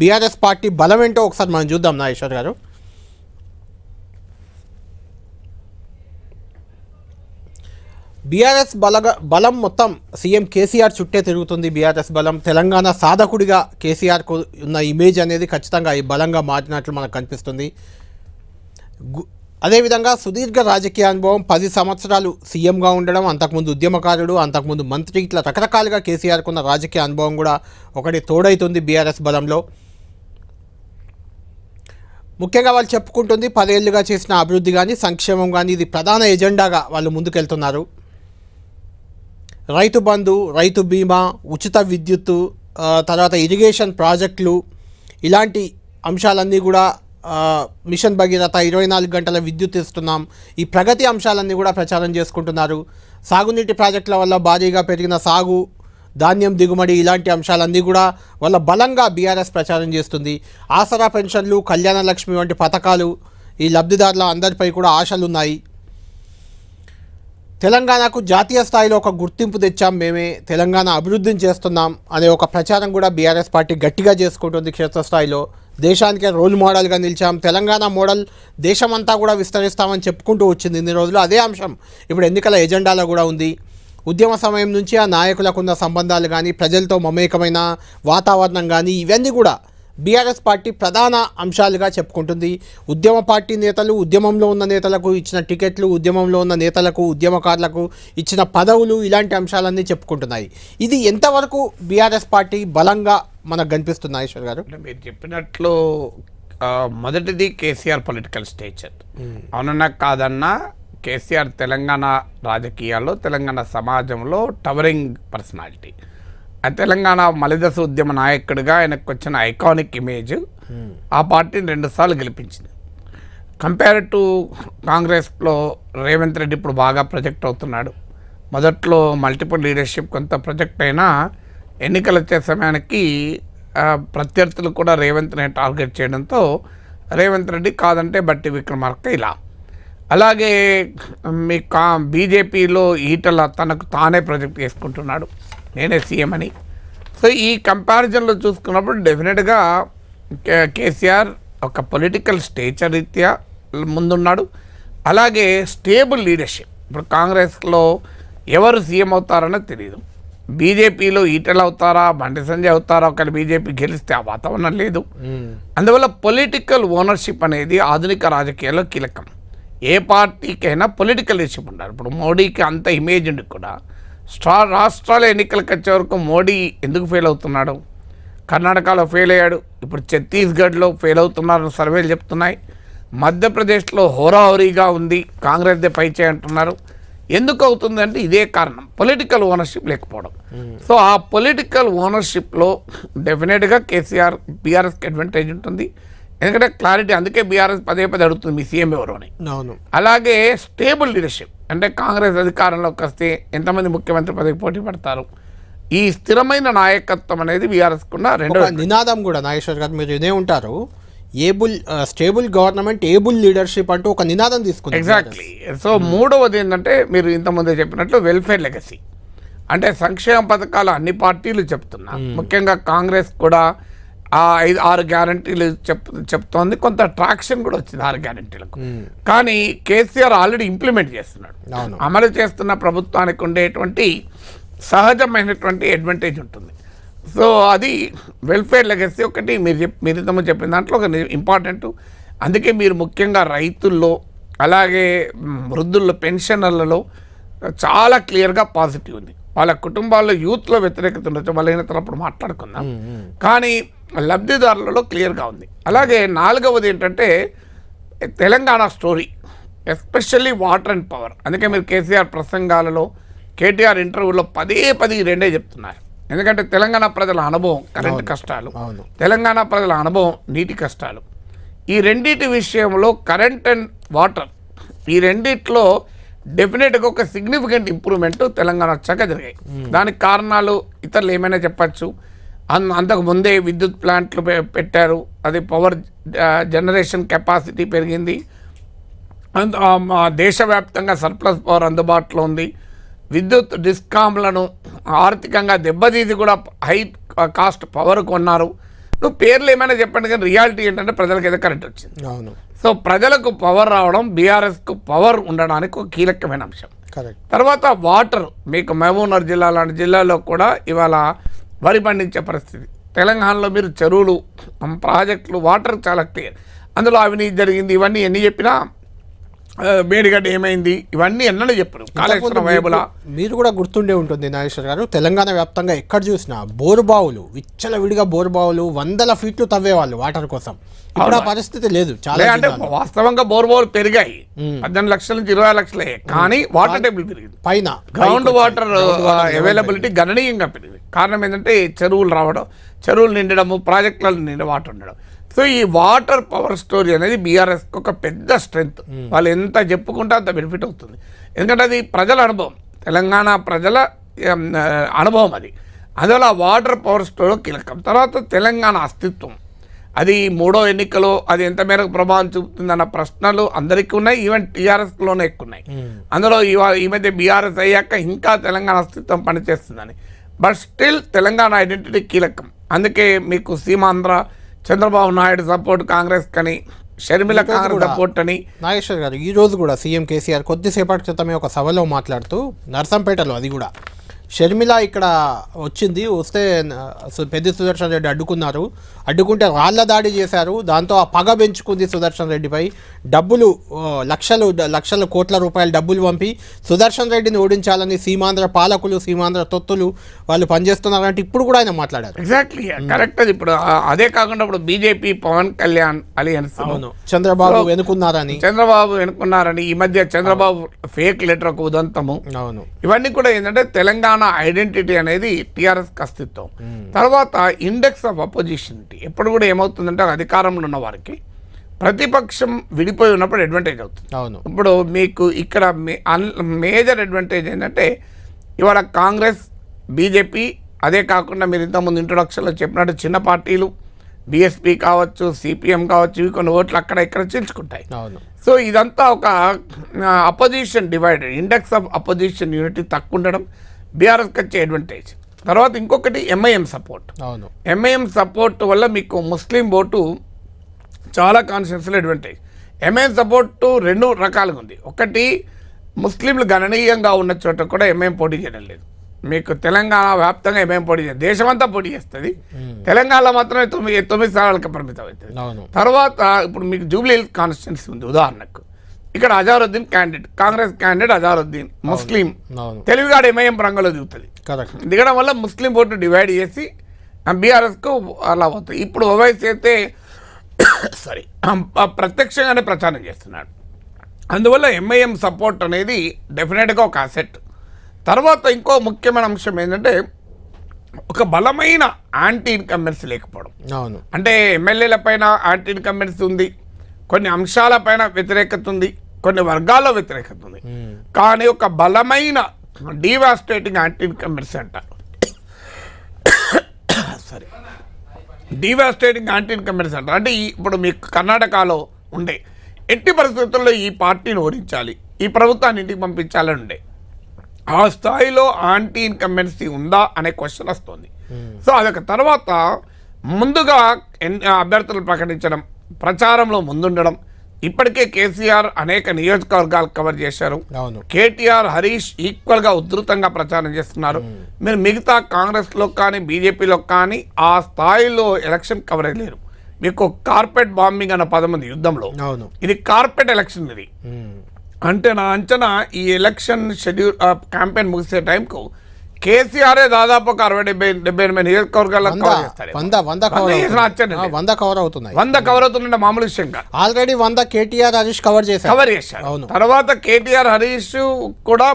BRS party బలం ఏంటో ఒకసారి మనం చూద్దాం నాగేశ్వర్ గారు బీఆర్ఎస్ బలగ బలం మొత్తం సీఎం కేసీఆర్ చుట్టే తిరుగుతుంది బీఆర్ఎస్ బలం తెలంగాణ సాధకుడిగా కేసీఆర్కు ఉన్న ఇమేజ్ అనేది ఖచ్చితంగా ఈ బలంగా మారినట్లు మనకు కనిపిస్తుంది అదేవిధంగా సుదీర్ఘ రాజకీయ అనుభవం పది సంవత్సరాలు సీఎంగా ఉండడం అంతకుముందు ఉద్యమకారుడు అంతకుముందు మంత్రి ఇట్లా రకరకాలుగా కేసీఆర్కున్న రాజకీయ అనుభవం కూడా ఒకటి తోడైతుంది బీఆర్ఎస్ బలంలో ముఖ్యంగా వాళ్ళు చెప్పుకుంటుంది పదేళ్లుగా చేసిన అభివృద్ధి కానీ సంక్షేమం కానీ ఇది ప్రధాన ఎజెండాగా వాళ్ళు ముందుకెళ్తున్నారు రైతు బంధు రైతు బీమా ఉచిత విద్యుత్తు తర్వాత ఇరిగేషన్ ప్రాజెక్టులు ఇలాంటి అంశాలన్నీ కూడా మిషన్ భగీరథ ఇరవై నాలుగు గంటల విద్యుత్ ఇస్తున్నాం ఈ ప్రగతి అంశాలన్నీ కూడా ప్రచారం చేసుకుంటున్నారు సాగునీటి ప్రాజెక్టుల వల్ల భారీగా పెరిగిన సాగు ధాన్యం దిగుమడి ఇలాంటి అంశాలన్నీ కూడా వాళ్ళ బలంగా బీఆర్ఎస్ ప్రచారం చేస్తుంది ఆసరా పెన్షన్లు కళ్యాణ లక్ష్మి వంటి పథకాలు ఈ లబ్ధిదారుల అందరిపై కూడా ఆశలున్నాయి తెలంగాణకు జాతీయ స్థాయిలో ఒక గుర్తింపు తెచ్చాం మేమే తెలంగాణ అభివృద్ధిని చేస్తున్నాం అనే ఒక ప్రచారం కూడా బీఆర్ఎస్ పార్టీ గట్టిగా చేసుకుంటుంది క్షేత్రస్థాయిలో దేశానికి రోల్ మోడల్గా నిలిచాం తెలంగాణ మోడల్ దేశమంతా కూడా విస్తరిస్తామని చెప్పుకుంటూ వచ్చింది ఇన్ని రోజులు అదే అంశం ఇప్పుడు ఎన్నికల ఎజెండాలో కూడా ఉంది ఉద్యమ సమయం నుంచి ఆ నాయకులకు ఉన్న సంబంధాలు కానీ ప్రజలతో మమేకమైన వాతావరణం కానీ ఇవన్నీ కూడా బీఆర్ఎస్ పార్టీ ప్రధాన అంశాలుగా చెప్పుకుంటుంది ఉద్యమ పార్టీ నేతలు ఉద్యమంలో ఉన్న నేతలకు ఇచ్చిన టికెట్లు ఉద్యమంలో ఉన్న నేతలకు ఉద్యమకారులకు ఇచ్చిన పదవులు ఇలాంటి అంశాలన్నీ చెప్పుకుంటున్నాయి ఇది ఎంతవరకు బీఆర్ఎస్ పార్టీ బలంగా మనకు కనిపిస్తున్నాయి ఈశ్వర్ గారు మీరు చెప్పినట్లు మొదటిది కేసీఆర్ పొలిటికల్ స్టేచర్ అవునన్నా కాదన్నా కేసీఆర్ తెలంగాణ రాజకీయాల్లో తెలంగాణ సమాజంలో టవరింగ్ పర్సనాలిటీ తెలంగాణ మలిదశ ఉద్యమ నాయకుడిగా ఆయనకు వచ్చిన ఐకానిక్ ఇమేజ్ ఆ పార్టీని రెండుసార్లు గెలిపించింది కంపేర్ టు కాంగ్రెస్లో రేవంత్ రెడ్డి ఇప్పుడు బాగా ప్రొజెక్ట్ అవుతున్నాడు మొదట్లో మల్టిపుల్ లీడర్షిప్ కొంత ప్రొజెక్ట్ అయినా ఎన్నికలు వచ్చే సమయానికి ప్రత్యర్థులు కూడా రేవంత్ని టార్గెట్ చేయడంతో రేవంత్ రెడ్డి కాదంటే బట్టి విక్రమార్క ఇలా అలాగే మీ కా బీజేపీలో ఈటల తనకు తానే ప్రొజెక్ట్ చేసుకుంటున్నాడు నేనే సీఎం అని సో ఈ కంపారిజన్లో చూసుకున్నప్పుడు డెఫినెట్గా కేసీఆర్ ఒక పొలిటికల్ స్టేచరీత్యా రీత్యా ముందున్నాడు అలాగే స్టేబుల్ లీడర్షిప్ ఇప్పుడు కాంగ్రెస్లో ఎవరు సీఎం అవుతారనో తెలియదు బీజేపీలో ఈటలు అవుతారా బండి సంజయ్ అవుతారా ఒకరి బీజేపీ గెలిస్తే ఆ వాతావరణం లేదు అందువల్ల పొలిటికల్ ఓనర్షిప్ అనేది ఆధునిక రాజకీయాల్లో కీలకం ఏ పార్టీకైనా పొలిటికల్ లీడర్షిప్ ఉండాలి ఇప్పుడు మోడీకి అంత ఇమేజ్ ఉండి కూడా స్టా రాష్ట్రాల ఎన్నికలకు వచ్చే వరకు మోడీ ఎందుకు ఫెయిల్ అవుతున్నాడు కర్ణాటకలో ఫెయిల్ అయ్యాడు ఇప్పుడు ఛత్తీస్గఢ్లో ఫెయిల్ అవుతున్నారని సర్వేలు చెప్తున్నాయి మధ్యప్రదేశ్లో హోరాహోరీగా ఉంది కాంగ్రెస్దే పై చేయంటున్నారు ఎందుకు అవుతుందంటే ఇదే కారణం పొలిటికల్ ఓనర్షిప్ లేకపోవడం hmm. సో ఆ పొలిటికల్ ఓనర్షిప్లో డెఫినెట్గా కేసీఆర్ బీఆర్ఎస్కి అడ్వాంటేజ్ ఉంటుంది ఎందుకంటే క్లారిటీ అందుకే బీఆర్ఎస్ పదే పదే అడుగుతుంది మీ సీఎం ఎవరు అని అవును అలాగే స్టేబుల్ లీడర్షిప్ అంటే కాంగ్రెస్ అధికారంలోకి వస్తే ఎంతమంది ముఖ్యమంత్రి పదవి పోటీ పడతారు ఈ స్థిరమైన నాయకత్వం అనేది కున్న రెండు నినాదం కూడా నాగేశ్వర్ గారు మీరు ఇదే ఉంటారు able stable government able leadership అంటూ ఒక నినాదం తీసుకుంది ఎగ్జాక్ట్లీ సో hmm. మూడవది ఏంటంటే మీరు ఇంతకుముందే చెప్పినట్లు వెల్ఫేర్ లెగసీ అంటే సంక్షేమ పథకాలు అన్ని పార్టీలు చెప్తున్నా hmm. ముఖ్యంగా కాంగ్రెస్ కూడా ఆ ఐదు ఆరు గ్యారంటీలు చెప్ చెప్తోంది కొంత ట్రాక్షన్ కూడా వచ్చింది ఆరు గ్యారంటీలకు కానీ కేసీఆర్ ఆల్రెడీ ఇంప్లిమెంట్ చేస్తున్నాడు అమలు చేస్తున్న ప్రభుత్వానికి ఉండేటువంటి సహజమైనటువంటి అడ్వాంటేజ్ ఉంటుంది సో అది వెల్ఫేర్ లెగసీ ఒకటి మీరు చెప్ మీరు చెప్పిన దాంట్లో ఒక ఇంపార్టెంట్ అందుకే మీరు ముఖ్యంగా రైతుల్లో అలాగే వృద్ధుల్లో పెన్షనర్లలో చాలా క్లియర్గా పాజిటివ్ ఉంది వాళ్ళ కుటుంబాల్లో యూత్లో వ్యతిరేకత ఉండొచ్చు వాళ్ళైన తరపుడు మాట్లాడుకుందాం కానీ లబ్ధిదారులలో క్లియర్గా ఉంది అలాగే నాలుగవది ఏంటంటే Telangana story especially water and power అందుకే మీరు కేసీఆర్ ప్రసంగాలలో కేటీఆర్ ఇంటర్వ్యూలో పదే పది రెండే చెప్తున్నారు ఎందుకంటే తెలంగాణ ప్రజల అనుభవం కరెంటు కష్టాలు తెలంగాణ ప్రజల అనుభవం నీటి కష్టాలు ఈ రెండింటి విషయంలో కరెంట్ అండ్ వాటర్ ఈ రెండిట్లో డెఫినెట్గా ఒక సిగ్నిఫికెంట్ ఇంప్రూవ్మెంట్ తెలంగాణ వచ్చాక జరిగాయి దానికి కారణాలు ఇతరులు ఏమైనా చెప్పచ్చు అంతకు ముందే విద్యుత్ ప్లాంట్లు పెట్టారు అది పవర్ జనరేషన్ కెపాసిటీ పెరిగింది దేశవ్యాప్తంగా సర్ప్లస్ పవర్ అందుబాటులో ఉంది విద్యుత్ డిస్కామ్లను ఆర్థికంగా దెబ్బతీసి కూడా హై కాస్ట్ పవర్ కొన్నారు నువ్వు పేర్లు ఏమైనా చెప్పండి కానీ రియాలిటీ ఏంటంటే ప్రజలకు ఏదో కరెంట్ వచ్చింది అవును సో ప్రజలకు పవర్ రావడం బీఆర్ఎస్కు పవర్ ఉండడానికి ఒక కీలకమైన అంశం తర్వాత వాటర్ మీకు మహబూబ్నగర్ జిల్లా లాంటి జిల్లాలో కూడా ఇవాళ వరి పండించే పరిస్థితి తెలంగాణలో మీరు చెరువులు ప్రాజెక్టులు వాటర్ చాలా క్లియర్ అందులో అవినీతి జరిగింది ఇవన్నీ ఎన్ని చెప్పినా మేడిగడ్డ ఏమైంది ఇవన్నీ ఎన్నడూ చెప్పరు కాళేశ్వరం మీరు కూడా గుర్తుండే ఉంటుంది నాగేశ్వర గారు తెలంగాణ వ్యాప్తంగా ఎక్కడ చూసినా బోరుబావులు విడిగా బోరుబావులు వందల ఫీట్లు తవ్వేవాళ్ళు వాటర్ కోసం ఇక్కడ పరిస్థితి లేదు చాలా అంటే వాస్తవంగా బోరుబావులు పెరిగాయి పద్దెనిమిది లక్షల నుంచి ఇరవై లక్షలే కానీ వాటర్ టేబుల్ పెరిగింది పైన గ్రౌండ్ వాటర్ అవైలబిలిటీ గణనీయంగా పెరిగింది కారణం ఏంటంటే చెరువులు రావడం చెరువులు నిండడము ప్రాజెక్టులను నిండి వాటర్ ఉండడం సో ఈ వాటర్ పవర్ స్టోరీ అనేది బీఆర్ఎస్కి ఒక పెద్ద స్ట్రెంగ్త్ వాళ్ళు ఎంత చెప్పుకుంటే అంత బెనిఫిట్ అవుతుంది ఎందుకంటే అది ప్రజల అనుభవం తెలంగాణ ప్రజల అనుభవం అది అందువల్ల వాటర్ పవర్ స్టోరీ కీలకం తర్వాత తెలంగాణ అస్తిత్వం అది మూడో ఎన్నికలో అది ఎంత మేరకు ప్రభావం చూపుతుందన్న ప్రశ్నలు అందరికీ ఉన్నాయి ఈవెన్ టీఆర్ఎస్లోనే ఎక్కువ ఉన్నాయి అందులో ఈ మధ్య బీఆర్ఎస్ అయ్యాక ఇంకా తెలంగాణ అస్తిత్వం పనిచేస్తుందని బట్ స్టిల్ తెలంగాణ ఐడెంటిటీ కీలకం అందుకే మీకు సీమాంధ్ర చంద్రబాబు నాయుడు సపోర్ట్ కాంగ్రెస్ కని షర్మిల కాంగ్రెస్ సపోర్ట్ అని నాగేశ్వర్ గారు ఈ రోజు కూడా సీఎం కేసీఆర్ కొద్దిసేపటి క్రితమే ఒక సభలో మాట్లాడుతూ నర్సంపేటలో అది కూడా షర్మిల ఇక్కడ వచ్చింది వస్తే పెద్ద సుదర్శన్ రెడ్డి అడ్డుకున్నారు అడ్డుకుంటే రాళ్ల దాడి చేశారు దాంతో ఆ పగ పెంచుకుంది సుదర్శన్ రెడ్డిపై డబ్బులు లక్షలు లక్షల కోట్ల రూపాయల డబ్బులు పంపి సుదర్శన్ రెడ్డిని ఓడించాలని సీమాంధ్ర పాలకులు సీమాంధ్ర తొత్తులు వాళ్ళు అంటే ఇప్పుడు కూడా ఆయన మాట్లాడారు ఎగ్జాక్ట్లీ కరెక్ట్ అది ఇప్పుడు అదే కాకుండా ఇప్పుడు బీజేపీ పవన్ కళ్యాణ్ అలియన్స్ అవును చంద్రబాబు వెనుకున్నారని చంద్రబాబు వెనుకున్నారని ఈ మధ్య చంద్రబాబు ఫేక్ లెటర్ ఒక ఉదంతము అవును ఇవన్నీ కూడా ఏంటంటే తెలంగాణ ఐడెంటిటీ అనేది టీఆర్ఎస్ అస్తిత్వం తర్వాత ఇండెక్స్ ఆఫ్ అపోజిషన్ కాబట్టి ఎప్పుడు కూడా ఏమవుతుందంటే అధికారంలో ఉన్న వారికి ప్రతిపక్షం విడిపోయి ఉన్నప్పుడు అడ్వాంటేజ్ అవుతుంది అవును ఇప్పుడు మీకు ఇక్కడ మేజర్ అడ్వాంటేజ్ ఏంటంటే ఇవాళ కాంగ్రెస్ బీజేపీ అదే కాకుండా మీరు ఇంతకుముందు ఇంట్రొడక్షన్లో చెప్పినట్టు చిన్న పార్టీలు బీఎస్పీ కావచ్చు సిపిఎం కావచ్చు ఇవి కొన్ని ఓట్లు అక్కడ ఇక్కడ చీల్చుకుంటాయి సో ఇదంతా ఒక opposition divided index of opposition unity తక్కువ ఉండడం బీఆర్ఎస్కి వచ్చే అడ్వాంటేజ్ తర్వాత ఇంకొకటి ఎంఐఎం సపోర్ట్ ఎంఐఎం సపోర్ట్ వల్ల మీకు ముస్లిం ఓటు చాలా కాన్స్టిట్యూన్సీలో అడ్వాంటేజ్ ఎంఐఎం సపోర్టు రెండు రకాలుగా ఉంది ఒకటి ముస్లింలు గణనీయంగా ఉన్న చోట కూడా ఎంఐఎం పోటీ చేయడం లేదు మీకు తెలంగాణ వ్యాప్తంగా ఎంఐఎం పోటీ చేయాలి దేశమంతా పోటీ చేస్తుంది తెలంగాణలో మాత్రమే తొమ్మిది తొమ్మిది స్థానాలకు పరిమితం అవుతుంది తర్వాత ఇప్పుడు మీకు జూబ్లీ హిల్స్ కాన్స్టిట్యున్సీ ఉంది ఉదాహరణకు ఇక్కడ Azharuddin candidate Congress candidate Azharuddin Muslim తెలివిగాడు ఎంఐఎం రంగంలో దిగుతుంది దిగడం వల్ల ముస్లిం ఓటు డివైడ్ చేసి బీఆర్ఎస్కు అలా పోతుంది ఇప్పుడు ఓవైసీ అయితే సారీ ప్రత్యక్షంగానే ప్రచారం చేస్తున్నాడు అందువల్ల ఎంఐఎం సపోర్ట్ అనేది డెఫినెట్గా ఒక అసెట్ తర్వాత ఇంకో ముఖ్యమైన అంశం ఏంటంటే ఒక బలమైన యాంటీ ఇన్కంబెన్స్ లేకపోవడం అవును అంటే ఎమ్మెల్యేల పైన యాంటీ ఇన్కంబెన్స్ ఉంది కొన్ని అంశాలపైన వ్యతిరేకత ఉంది కొన్ని వర్గాల్లో వ్యతిరేకత ఉంది కానీ ఒక బలమైన డివాస్టేటింగ్ యాంటీ ఇన్కంబెన్సీ అంటారు సరే డీవాస్టేటింగ్ యాంటీ ఇన్కంబెన్సీ అంటారు అంటే ఇప్పుడు మీకు కర్ణాటకలో ఉండే ఎట్టి పరిస్థితుల్లో ఈ పార్టీని ఓడించాలి ఈ ప్రభుత్వాన్ని ఇంటికి పంపించాలని ఉండే ఆ స్థాయిలో యాంటీ ఇన్కంబెన్సీ ఉందా అనే క్వశ్చన్ వస్తుంది hmm. సో అదొక తర్వాత ముందుగా అభ్యర్థులు ప్రకటించడం ప్రచారంలో ముందుండడం ఇప్పటికే కేసీఆర్ అనేక నియోజకవర్గాలు కవర్ చేశారు కేటీఆర్ హరీష్ ఈక్వల్గా ఉధృతంగా ప్రచారం చేస్తున్నారు మీరు మిగతా కాంగ్రెస్లో కానీ బీజేపీలో కానీ ఆ స్థాయిలో ఎలక్షన్ కవరేజ్ లేరు మీకు కార్పెట్ బాంబింగ్ అన్న పదం ఉంది యుద్ధంలో ఇది కార్పెట్ ఎలక్షన్ ఇది అంటే నా అంచనా ఈ ఎలక్షన్ షెడ్యూల్ క్యాంపెయిన్ ముగిసే టైంకు కేసీఆర్ దాదాపు ఒక అరవై డెబ్బై డెబ్బై ఎనిమిది నియోజకవర్గాలకు వంద వంద కవర్ వంద కవర్ అవుతున్నాయి వంద కవర్ అవుతుందంటే మామూలు విషయం ఆల్రెడీ వంద కేటీఆర్ హరీష్ కవర్ చేశారు కవర్ చేశారు అవును తర్వాత కేటీఆర్ హరీష్ కూడా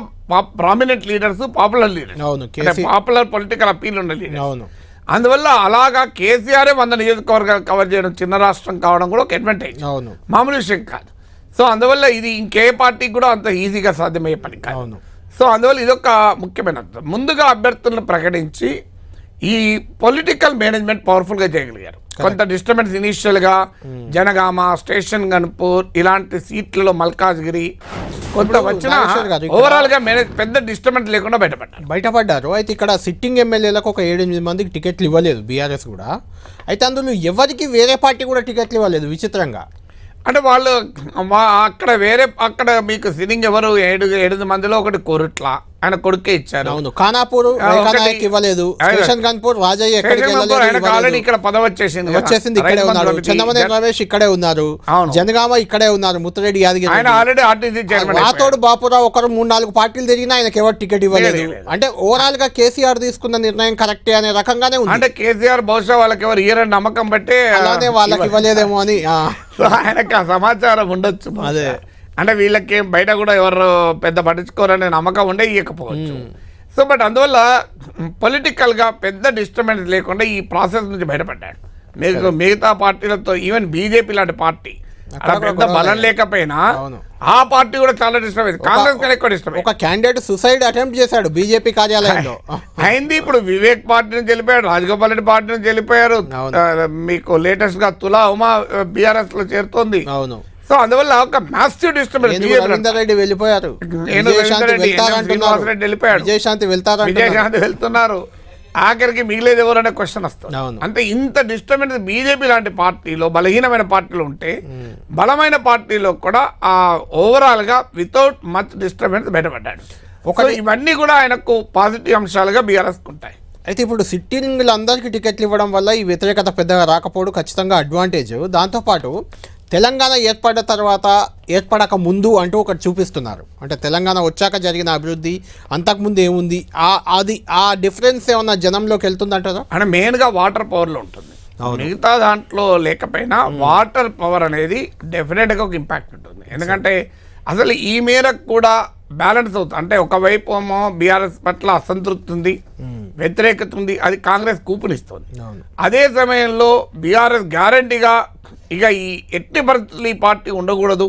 ప్రామినెంట్ లీడర్స్ పాపులర్ లీడర్ అవును పాపులర్ పొలిటికల్ అపీల్ ఉన్న అవును అందువల్ల అలాగా కేసీఆర్ వంద నియోజకవర్గాలు కవర్ చేయడం చిన్న రాష్ట్రం కావడం కూడా ఒక అడ్వాంటేజ్ అవును మామూలు విషయం కాదు సో అందువల్ల ఇది ఇంకే పార్టీకి కూడా అంత ఈజీగా సాధ్యమయ్యే పని కాదు సో అందువల్ల ఇదొక ముఖ్యమైన ముందుగా అభ్యర్థులను ప్రకటించి ఈ పొలిటికల్ మేనేజ్మెంట్ పవర్ఫుల్గా చేయగలిగారు కొంత డిస్టర్బెన్స్ ఇనీషియల్గా జనగామ స్టేషన్ గన్పూర్ ఇలాంటి సీట్లలో మల్కాజ్గిరి కొంత వచ్చిన ఓవరాల్ మేనేజ్ పెద్ద డిస్టర్బెన్స్ లేకుండా బయటపడ్డారు బయటపడ్డారు అయితే ఇక్కడ సిట్టింగ్ ఎమ్మెల్యేలకు ఒక ఏడెనిమిది మందికి టికెట్లు ఇవ్వలేదు బీఆర్ఎస్ కూడా అయితే అందులో ఎవరికి వేరే పార్టీ కూడా టికెట్లు ఇవ్వలేదు విచిత్రంగా అంటే వాళ్ళు అక్కడ వేరే అక్కడ మీకు సిట్టింగ్ ఎవరు ఏడు ఏడు మందిలో ఒకటి కొరట్లా ఆయన కొడుకే ఇచ్చారు అవును ఖానాపూర్ ఇవ్వలేదు కిషన్ కాన్పూర్ రాజయ్య ఆల్రెడీ ఇక్కడ పదవి వచ్చేసింది వచ్చేసింది ఇక్కడే ఉన్నారు చందమనే రమేష్ ఇక్కడే ఉన్నారు జనగామ ఇక్కడే ఉన్నారు ముత్తరెడ్డి యాదగిరి ఆయన already RTC chairman Rathod Bapurao ఒకరు మూడు నాలుగు పార్టీలు తిరిగినా ఆయనకి ఎవరు టికెట్ ఇవ్వలేదు అంటే ఓవరాల్ గా కేసీఆర్ తీసుకున్న నిర్ణయం కరెక్టే అనే రకంగానే ఉంది అంటే కేసీఆర్ బహుశా వాళ్ళకి ఎవరు ఇయర్ నమ్మకం బట్టి అలానే వాళ్ళకి ఇవ్వలేదేమో అని ఆయనకు ఆ సమాచారం ఉండొచ్చు అదే అంటే వీళ్ళకి బయట కూడా ఎవరు పెద్ద పట్టించుకోరనే నమ్మకం ఉండే ఇయ్యకపోవచ్చు సో బట్ అందువల్ల పొలిటికల్గా పెద్ద డిస్టర్బెన్స్ లేకుండా ఈ ప్రాసెస్ నుంచి బయటపడ్డాడు మీకు మిగతా పార్టీలతో ఈవెన్ బీజేపీ లాంటి పార్టీ పెద్ద బలం లేకపోయినా ఆ పార్టీ కూడా చాలా డిస్టర్బ్ అయింది కాంగ్రెస్ కన్నా ఎక్కువ డిస్టర్బ్ ఒక క్యాండిడేట్ సూసైడ్ అటెంప్ట్ చేశాడు బీజేపీ కార్యాలయంలో అయింది ఇప్పుడు వివేక్ పార్టీని నుంచి రాజగోపాల్ రెడ్డి పార్టీని నుంచి మీకు లేటెస్ట్ గా తులా ఉమా బీఆర్ఎస్ లో చేరుతోంది అవును సో అందువల్ల ఒక మాస్టివ్ డిస్టర్బెన్స్ రెడ్డి వెళ్ళిపోయారు వెళ్ళిపోయాడు విజయశాంతి వెళ్తారు విజయశాంతి వెళ్తున్నారు ఆఖరికి మిగిలేదు ఎవరు అనే క్వశ్చన్ వస్తుంది అంటే ఇంత డిస్టర్బెన్స్ బీజేపీ లాంటి పార్టీలో బలహీనమైన పార్టీలు ఉంటే బలమైన పార్టీలో కూడా ఆ ఓవరాల్గా వితౌట్ మచ్ డిస్టర్బెన్స్ బయటపడ్డాడు ఒక ఇవన్నీ కూడా ఆయనకు పాజిటివ్ అంశాలుగా బీఆర్ఎస్ ఉంటాయి అయితే ఇప్పుడు అందరికీ టికెట్లు ఇవ్వడం వల్ల ఈ వ్యతిరేకత పెద్దగా రాకపోవడం ఖచ్చితంగా అడ్వాంటేజ్ దాంతోపాటు తెలంగాణ ఏర్పడిన తర్వాత ఏర్పడక ముందు అంటూ ఒకటి చూపిస్తున్నారు అంటే తెలంగాణ వచ్చాక జరిగిన అభివృద్ధి అంతకుముందు ఏముంది ఆ అది ఆ డిఫరెన్స్ ఏమన్నా జనంలోకి వెళ్తుందంటారా అంటే మెయిన్గా వాటర్ పవర్లో ఉంటుంది మిగతా దాంట్లో లేకపోయినా వాటర్ పవర్ అనేది డెఫినెట్గా ఒక ఇంపాక్ట్ ఉంటుంది ఎందుకంటే అసలు ఈ మేరకు కూడా బ్యాలెన్స్ అవుతుంది అంటే ఒకవైపు ఏమో బీఆర్ఎస్ పట్ల అసంతృప్తి ఉంది వ్యతిరేకత ఉంది అది కాంగ్రెస్ కూపునిస్తుంది అదే సమయంలో బీఆర్ఎస్ గ్యారంటీగా ఇక ఈ ఎట్టి పరిస్థితులు ఈ పార్టీ ఉండకూడదు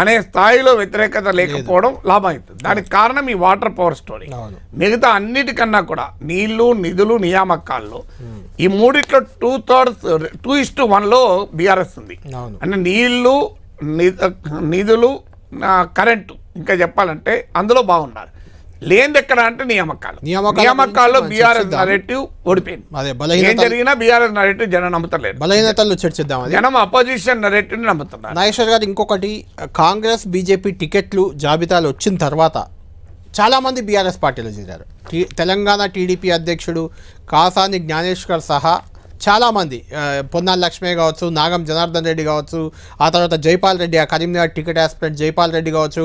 అనే స్థాయిలో వ్యతిరేకత లేకపోవడం లాభమవుతుంది దానికి కారణం ఈ వాటర్ పవర్ స్టోరీ మిగతా అన్నిటికన్నా కూడా నీళ్లు నిధులు నియామకాల్లో ఈ మూడిట్లో టూ థర్డ్స్ టూ టు వన్లో బీఆర్ఎస్ ఉంది అంటే నీళ్లు నిధులు కరెంటు ఇంకా చెప్పాలంటే అందులో బాగున్నారు లేని ఎక్కడ అంటే నియామకాలు నియామకాల్లో బీఆర్ఎస్ నరేటివ్ ఓడిపోయింది ఏం జరిగినా బీఆర్ఎస్ నరేటివ్ జనం నమ్ముతలేదు బలహీనతలు చర్చిద్దాం జనం అపోజిషన్ నరేటివ్ నమ్ముతున్నారు నాగేశ్వర్ గారు ఇంకొకటి కాంగ్రెస్ బీజేపీ టికెట్లు జాబితాలు వచ్చిన తర్వాత చాలా మంది బీఆర్ఎస్ పార్టీలో చేరారు తెలంగాణ టీడీపీ అధ్యక్షుడు కాసాని జ్ఞానేశ్వర్ సహా చాలామంది పొన్నాల లక్ష్మే కావచ్చు నాగం జనార్దన్ రెడ్డి కావచ్చు ఆ తర్వాత జైపాల్ రెడ్డి ఆ కరీంనగర్ టికెట్ ఆస్పిరెంట్ జైపాల్ రెడ్డి కావచ్చు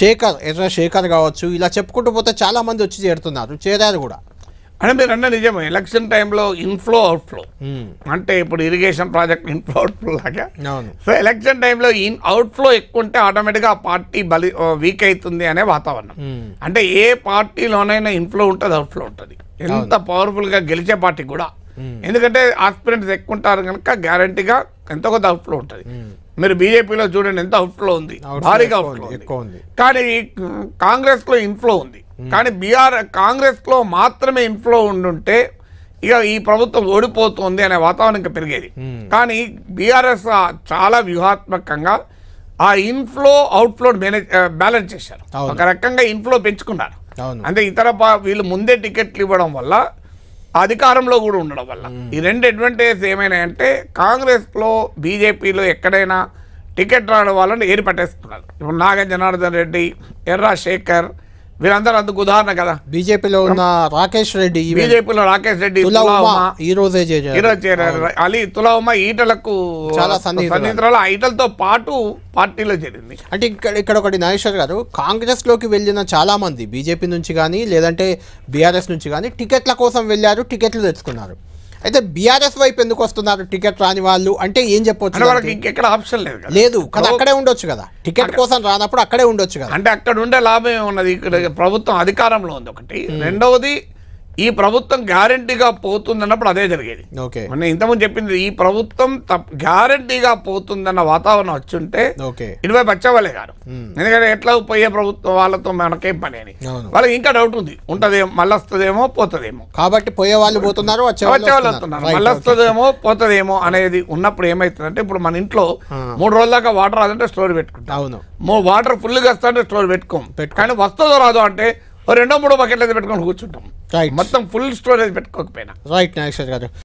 శేఖర్ ఎర్ర శేఖర్ కావచ్చు ఇలా చెప్పుకుంటూ పోతే చాలామంది వచ్చి చేరుతున్నారు చేరారు కూడా అంటే మీరు అన్న నిజమే ఎలక్షన్ టైంలో ఇన్ఫ్లో అవుట్ఫ్లో అంటే ఇప్పుడు ఇరిగేషన్ ప్రాజెక్ట్ ఇన్ఫ్లో అవుట్ఫ్లో లాగా సో ఎలక్షన్ టైంలో ఇన్ అవుట్ఫ్లో ఎక్కువ ఉంటే ఆటోమేటిక్గా ఆ పార్టీ బలి వీక్ అవుతుంది అనే వాతావరణం అంటే ఏ పార్టీలోనైనా ఇన్ఫ్లో ఉంటుంది అవుట్ఫ్లో ఉంటుంది ఎంత పవర్ఫుల్గా గెలిచే పార్టీ కూడా ఎందుకంటే ఆస్పిరెంట్స్ ఎక్కువ ఉంటారు కనుక గ్యారంటీగా ఎంతో కొద్ది అవుట్ఫ్లో ఉంటుంది మీరు బీజేపీలో చూడండి ఎంత అవుట్ఫ్లో ఉంది భారీగా అవుట్ఫ్లో ఎక్కువ ఉంది కానీ కాంగ్రెస్లో ఇన్ఫ్లో ఉంది కానీ బీఆర్ కాంగ్రెస్లో మాత్రమే ఇన్ఫ్లో ఉండుంటే ఇక ఈ ప్రభుత్వం ఓడిపోతుంది అనే వాతావరణం పెరిగేది hmm. కానీ బీఆర్ఎస్ చాలా వ్యూహాత్మకంగా ఆ ఇన్ఫ్లో అవుట్ఫ్లో మేనేజ్ బ్యాలెన్స్ చేశారు ఒక రకంగా ఇన్ఫ్లో పెంచుకున్నారు అంటే ఇతర వీళ్ళు ముందే టికెట్లు ఇవ్వడం వల్ల అధికారంలో కూడా ఉండడం వల్ల hmm. ఈ రెండు అడ్వాంటేజెస్ ఏమైనాయంటే కాంగ్రెస్లో బీజేపీలో ఎక్కడైనా టికెట్ రావడం వాళ్ళని ఏర్పట్టేస్తున్నారు ఇప్పుడు నాగ జనార్దన్ రెడ్డి ఎర్రా శేఖర్ వీరందరూ అందుకు ఉదాహరణ కదా బీజేపీలో ఉన్న రాకేష్ రెడ్డి బీజేపీలో రాకేష్ రెడ్డి ఈ రోజే చేరారు అలీ తులవమ్మ ఈటలకు చాలా ఈటలతో పాటు పార్టీలో చేరింది అంటే ఇక్కడ ఇక్కడ ఒకటి నాగేశ్వర్ గారు కాంగ్రెస్ లోకి వెళ్ళిన చాలా మంది బీజేపీ నుంచి కానీ లేదంటే బీఆర్ఎస్ నుంచి కానీ టికెట్ల కోసం వెళ్ళారు టికెట్లు తెచ్చుకున్నారు అయితే బీఆర్ఎస్ వైపు ఎందుకు వస్తున్నారు టికెట్ రాని వాళ్ళు అంటే ఏం చెప్పొచ్చు ఇంకెక్కడ ఆప్షన్ లేదు లేదు కదా అక్కడే ఉండొచ్చు కదా టికెట్ కోసం రానప్పుడు అక్కడే ఉండొచ్చు కదా అంటే అక్కడ ఉండే లాభం ఏమున్నది ఇక్కడ ప్రభుత్వం అధికారంలో ఉంది ఒకటి రెండవది ఈ ప్రభుత్వం గ్యారంటీగా పోతుందన్నప్పుడు అదే జరిగేది ఓకే మొన్న ఇంతకుముందు చెప్పింది ఈ ప్రభుత్వం గ్యారంటీగా పోతుందన్న వాతావరణం ఉంటే ఇరవై పచ్చవాళ్ళే కాదు ఎందుకంటే ఎట్లా పోయే ప్రభుత్వం వాళ్ళతో మనకేం పని అని వాళ్ళకి ఇంకా డౌట్ ఉంది ఉంటదేమో మళ్ళొస్తుందేమో పోతుందేమో కాబట్టి పోయే వాళ్ళు పోతున్నారు మళ్ళొస్తుందేమో పోతుందేమో అనేది ఉన్నప్పుడు ఏమైతుందంటే ఇప్పుడు మన ఇంట్లో మూడు రోజుల దాకా వాటర్ రాదంటే స్టోర్ పెట్టుకుంటాం అవును వాటర్ ఫుల్గా వస్తా అంటే స్టోర్ పెట్టుకోం కానీ వస్తుందో రాదు అంటే రెండో మూడో బకెట్లు అయితే పెట్టుకొని కూర్చుంటాం మొత్తం ఫుల్ స్టోరేజ్ పెట్టుకోకపోయినా రైట్ నాగేశ్వర్ గారు